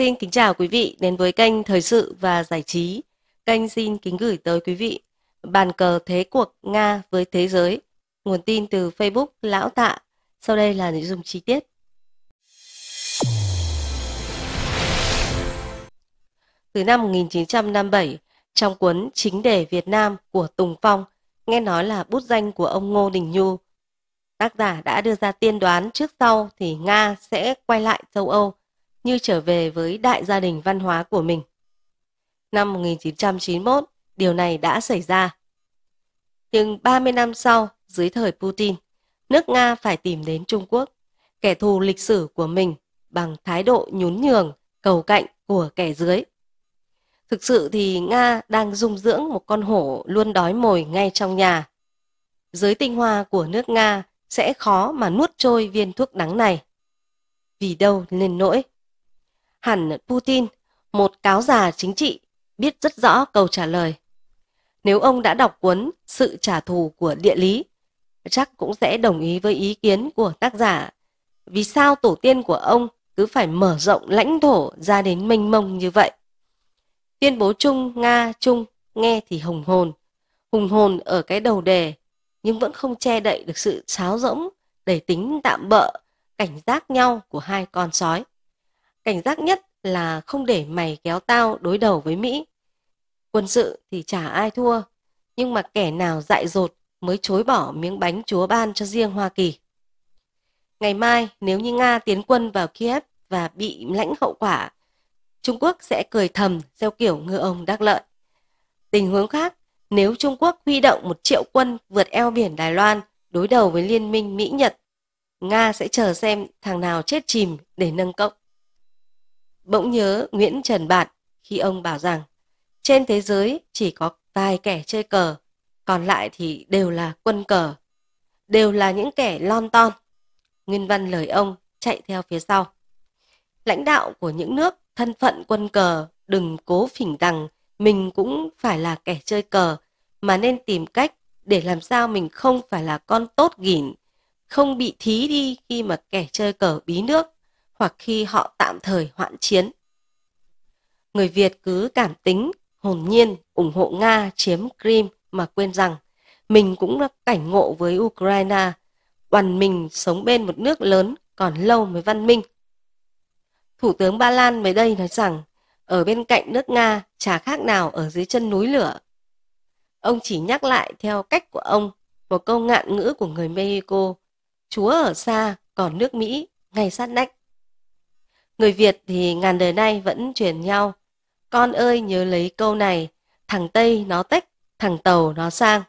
Xin kính chào quý vị đến với kênh Thời sự và Giải trí. Kênh xin kính gửi tới quý vị bàn cờ thế cuộc Nga với thế giới. Nguồn tin từ Facebook Lão Tạ. Sau đây là nội dung chi tiết. Từ năm 1957, trong cuốn Chính đề Việt Nam của Tùng Phong, nghe nói là bút danh của ông Ngô Đình Nhu, tác giả đã đưa ra tiên đoán trước sau thì Nga sẽ quay lại châu Âu như trở về với đại gia đình văn hóa của mình. Năm 1991, điều này đã xảy ra. Nhưng 30 năm sau, dưới thời Putin, nước Nga phải tìm đến Trung Quốc, kẻ thù lịch sử của mình bằng thái độ nhún nhường, cầu cạnh của kẻ dưới. Thực sự thì Nga đang dung dưỡng một con hổ luôn đói mồi ngay trong nhà. Giới tinh hoa của nước Nga sẽ khó mà nuốt trôi viên thuốc đắng này. Vì đâu lên nỗi hẳn Putin, một cáo già chính trị, biết rất rõ câu trả lời. Nếu ông đã đọc cuốn Sự trả thù của địa lý, chắc cũng sẽ đồng ý với ý kiến của tác giả. Vì sao tổ tiên của ông cứ phải mở rộng lãnh thổ ra đến mênh mông như vậy? Tuyên bố chung Nga chung nghe thì hùng hồn, hùng hồn ở cái đầu đề, nhưng vẫn không che đậy được sự sáo rỗng đầy tính tạm bợ, cảnh giác nhau của hai con sói. Cảnh giác nhất là không để mày kéo tao đối đầu với Mỹ. Quân sự thì chả ai thua, nhưng mà kẻ nào dại dột mới chối bỏ miếng bánh chúa ban cho riêng Hoa Kỳ. Ngày mai, nếu như Nga tiến quân vào Kiev và bị lãnh hậu quả, Trung Quốc sẽ cười thầm theo kiểu ngư ông đắc lợi. Tình huống khác, nếu Trung Quốc huy động một triệu quân vượt eo biển Đài Loan đối đầu với liên minh Mỹ-Nhật, Nga sẽ chờ xem thằng nào chết chìm để nâng cốc bỗng nhớ Nguyễn Trần Bạn khi ông bảo rằng trên thế giới chỉ có vài kẻ chơi cờ, còn lại thì đều là quân cờ, đều là những kẻ lon ton. Nguyên văn lời ông chạy theo phía sau. Lãnh đạo của những nước thân phận quân cờ đừng cố phỉnh rằng mình cũng phải là kẻ chơi cờ mà nên tìm cách để làm sao mình không phải là con tốt gỉn, không bị thí đi khi mà kẻ chơi cờ bí nước hoặc khi họ tạm thời hoãn chiến. Người Việt cứ cảm tính, hồn nhiên ủng hộ Nga chiếm Crimea mà quên rằng mình cũng đã cảnh ngộ với Ukraine, đoàn mình sống bên một nước lớn còn lâu mới văn minh. Thủ tướng Ba Lan mới đây nói rằng ở bên cạnh nước Nga chả khác nào ở dưới chân núi lửa. Ông chỉ nhắc lại theo cách của ông một câu ngạn ngữ của người Mexico, Chúa ở xa còn nước Mỹ ngay sát nách. Người Việt thì ngàn đời nay vẫn truyền nhau. Con ơi nhớ lấy câu này, thằng Tây nó tách, thằng Tàu nó sang.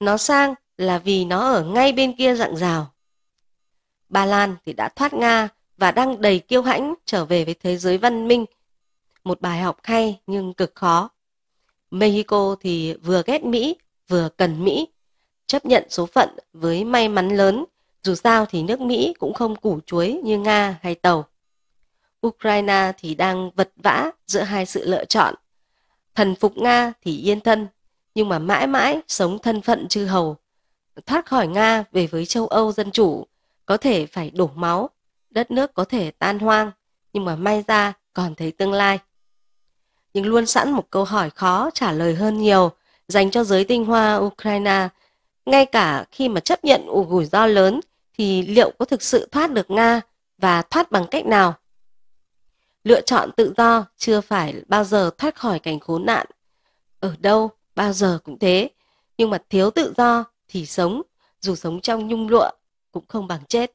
Nó sang là vì nó ở ngay bên kia rặng rào. Ba Lan thì đã thoát Nga và đang đầy kiêu hãnh trở về với thế giới văn minh. Một bài học hay nhưng cực khó. Mexico thì vừa ghét Mỹ, vừa cần Mỹ, chấp nhận số phận với may mắn lớn, dù sao thì nước Mỹ cũng không củ chuối như Nga hay Tàu. Ukraine thì đang vật vã giữa hai sự lựa chọn. Thần phục Nga thì yên thân, nhưng mà mãi mãi sống thân phận chư hầu. Thoát khỏi Nga về với châu Âu dân chủ, có thể phải đổ máu, đất nước có thể tan hoang, nhưng mà may ra còn thấy tương lai. Nhưng luôn sẵn một câu hỏi khó trả lời hơn nhiều dành cho giới tinh hoa Ukraine. Ngay cả khi mà chấp nhận rủi ro lớn thì liệu có thực sự thoát được Nga và thoát bằng cách nào? lựa chọn tự do chưa phải bao giờ thoát khỏi cảnh khốn nạn. Ở đâu, bao giờ cũng thế. Nhưng mà thiếu tự do thì sống, dù sống trong nhung lụa, cũng không bằng chết.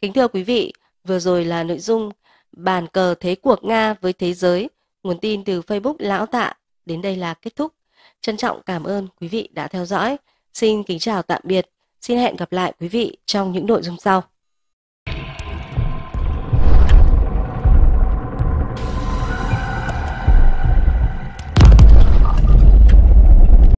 Kính thưa quý vị, vừa rồi là nội dung bàn cờ thế cuộc Nga với thế giới, nguồn tin từ Facebook Lão Tạ. Đến đây là kết thúc. Trân trọng cảm ơn quý vị đã theo dõi. Xin kính chào tạm biệt. Xin hẹn gặp lại quý vị trong những nội dung sau.